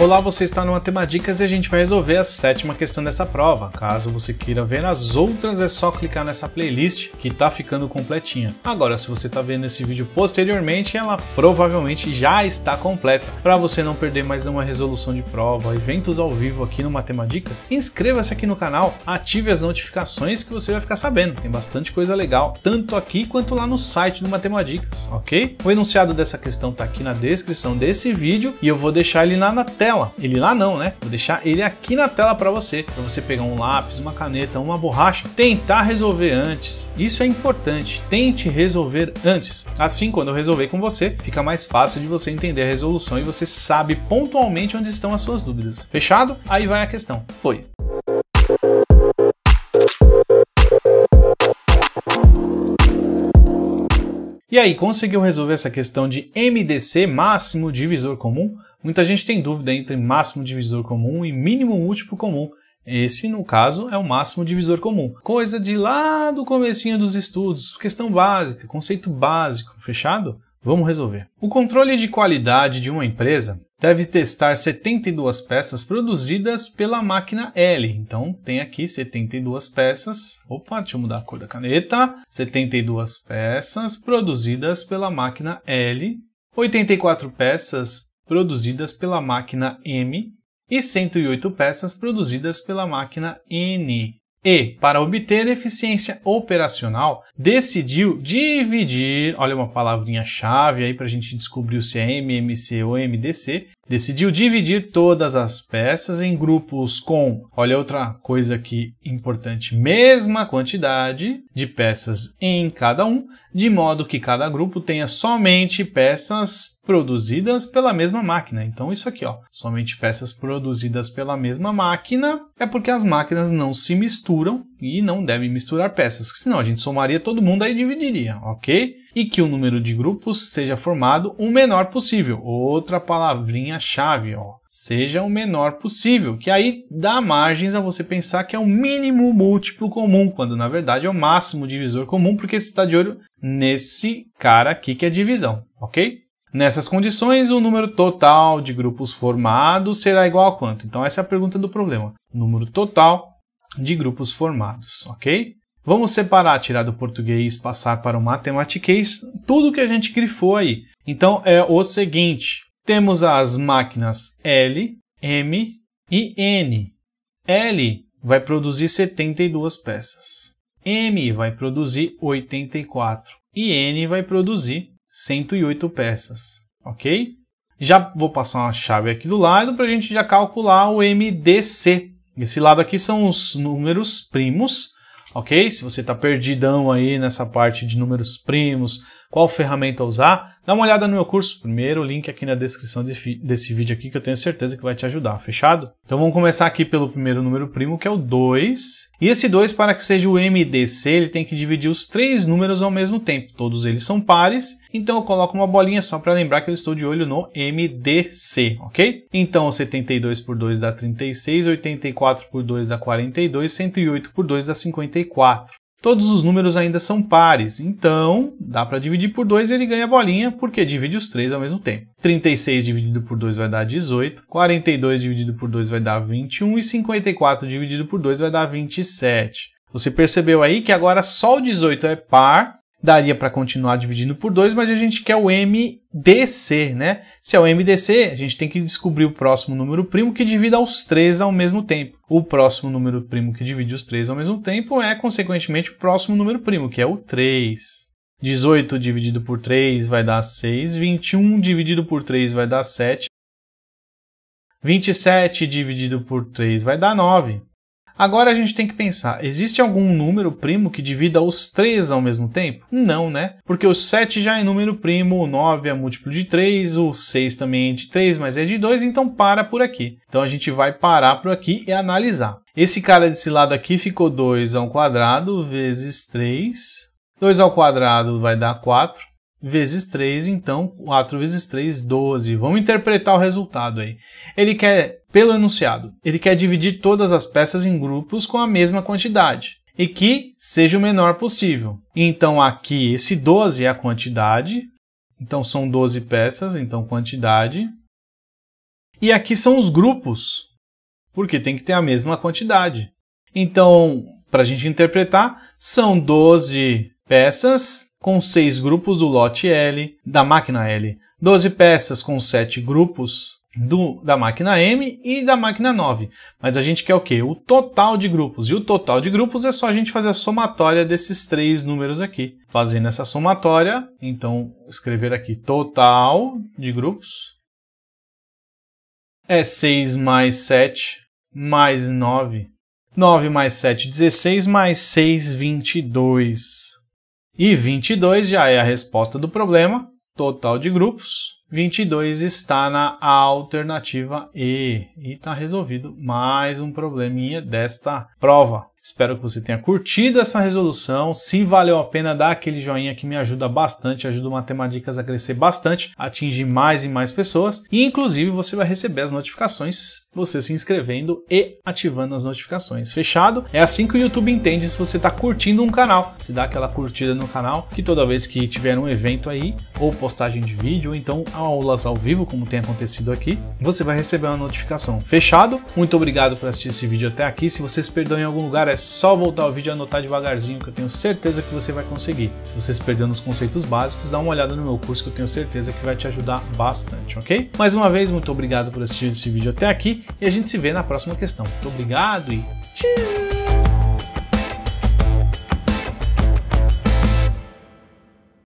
Olá, você está no Matemáticas e a gente vai resolver a sétima questão dessa prova. Caso você queira ver as outras, é só clicar nessa playlist que está ficando completinha. Agora, se você está vendo esse vídeo posteriormente, ela provavelmente já está completa. Para você não perder mais uma resolução de prova, eventos ao vivo aqui no Matemáticas, inscreva-se aqui no canal, ative as notificações que você vai ficar sabendo. Tem bastante coisa legal, tanto aqui quanto lá no site do Matemáticas, ok? O enunciado dessa questão está aqui na descrição desse vídeo e eu vou deixar ele lá na tela tela. Ele lá não, né? Vou deixar ele aqui na tela para você, para você pegar um lápis, uma caneta, uma borracha, tentar resolver antes. Isso é importante. Tente resolver antes. Assim, quando eu resolver com você, fica mais fácil de você entender a resolução e você sabe pontualmente onde estão as suas dúvidas. Fechado? Aí vai a questão. Foi. E aí, conseguiu resolver essa questão de MDC, máximo divisor comum? Muita gente tem dúvida entre máximo divisor comum e mínimo múltiplo comum. Esse, no caso, é o máximo divisor comum. Coisa de lá do comecinho dos estudos, questão básica, conceito básico, fechado? Vamos resolver. O controle de qualidade de uma empresa deve testar 72 peças produzidas pela máquina L. Então tem aqui 72 peças. Opa, deixa eu mudar a cor da caneta. 72 peças produzidas pela máquina L. 84 peças produzidas pela máquina M e 108 peças produzidas pela máquina N. E, para obter eficiência operacional, decidiu dividir, olha uma palavrinha-chave aí para a gente descobrir se é MMC ou MDC, decidiu dividir todas as peças em grupos com, olha outra coisa aqui importante, mesma quantidade de peças em cada um, de modo que cada grupo tenha somente peças produzidas pela mesma máquina. Então isso aqui, ó, somente peças produzidas pela mesma máquina é porque as máquinas não se misturam e não devem misturar peças, senão a gente somaria todo mundo aí dividiria, ok? E que o número de grupos seja formado o menor possível. Outra palavrinha chave, ó, seja o menor possível, que aí dá margens a você pensar que é o mínimo múltiplo comum, quando na verdade é o máximo divisor comum, porque você está de olho nesse cara aqui que é divisão, ok? Nessas condições, o número total de grupos formados será igual a quanto? Então, essa é a pergunta do problema. Número total de grupos formados, ok? Vamos separar, tirar do português, passar para o matematiquês, tudo que a gente grifou aí. Então, é o seguinte, temos as máquinas L, M e N. L vai produzir 72 peças. M vai produzir 84 e N vai produzir 108 peças, ok? Já vou passar uma chave aqui do lado para a gente já calcular o MDC. Esse lado aqui são os números primos, ok? Se você está perdidão aí nessa parte de números primos, qual ferramenta usar, Dá uma olhada no meu curso, primeiro link aqui na descrição desse vídeo aqui que eu tenho certeza que vai te ajudar, fechado? Então vamos começar aqui pelo primeiro número primo, que é o 2. E esse 2, para que seja o MDC, ele tem que dividir os três números ao mesmo tempo. Todos eles são pares, então eu coloco uma bolinha só para lembrar que eu estou de olho no MDC, ok? Então 72 por 2 dá 36, 84 por 2 dá 42, 108 por 2 dá 54. Todos os números ainda são pares, então dá para dividir por 2 e ele ganha a bolinha, porque divide os três ao mesmo tempo. 36 dividido por 2 vai dar 18, 42 dividido por 2 vai dar 21 e 54 dividido por 2 vai dar 27. Você percebeu aí que agora só o 18 é par daria para continuar dividindo por 2, mas a gente quer o MDC, né? Se é o MDC, a gente tem que descobrir o próximo número primo que divida os três ao mesmo tempo. O próximo número primo que divide os três ao mesmo tempo é, consequentemente, o próximo número primo, que é o 3. 18 dividido por 3 vai dar 6, 21 dividido por 3 vai dar 7, 27 dividido por 3 vai dar 9. Agora a gente tem que pensar, existe algum número primo que divida os 3 ao mesmo tempo? Não, né? Porque o 7 já é número primo, o 9 é múltiplo de 3, o 6 também é de 3, mas é de 2, então para por aqui. Então a gente vai parar por aqui e analisar. Esse cara desse lado aqui ficou 2 ao quadrado vezes 3. 2 ao quadrado vai dar 4 vezes 3, então 4 vezes 3, 12. Vamos interpretar o resultado aí. Ele quer, pelo enunciado, ele quer dividir todas as peças em grupos com a mesma quantidade e que seja o menor possível. Então aqui esse 12 é a quantidade, então são 12 peças, então quantidade. E aqui são os grupos, porque tem que ter a mesma quantidade. Então, para a gente interpretar, são 12 peças com 6 grupos do lote L da máquina L, 12 peças com 7 grupos do, da máquina M e da máquina 9. Mas a gente quer o quê? O total de grupos. E o total de grupos é só a gente fazer a somatória desses três números aqui. Fazendo essa somatória, então escrever aqui total de grupos é 6 mais 7 mais 9. 9 mais 7, 16, mais 6, 22. E 22 já é a resposta do problema, total de grupos. 22 está na alternativa E. E está resolvido mais um probleminha desta prova. Espero que você tenha curtido essa resolução. Se valeu a pena, dá aquele joinha que me ajuda bastante, ajuda o Matemáticas a crescer bastante, atingir mais e mais pessoas. E inclusive você vai receber as notificações, você se inscrevendo e ativando as notificações. Fechado? É assim que o YouTube entende se você está curtindo um canal. Se dá aquela curtida no canal, que toda vez que tiver um evento aí, ou postagem de vídeo, ou então aulas ao vivo, como tem acontecido aqui, você vai receber uma notificação. Fechado? Muito obrigado por assistir esse vídeo até aqui. Se você se perdeu em algum lugar, cara, é só voltar o vídeo e anotar devagarzinho que eu tenho certeza que você vai conseguir. Se você se perdeu nos conceitos básicos, dá uma olhada no meu curso que eu tenho certeza que vai te ajudar bastante, ok? Mais uma vez, muito obrigado por assistir esse vídeo até aqui e a gente se vê na próxima questão. Muito obrigado e tchau!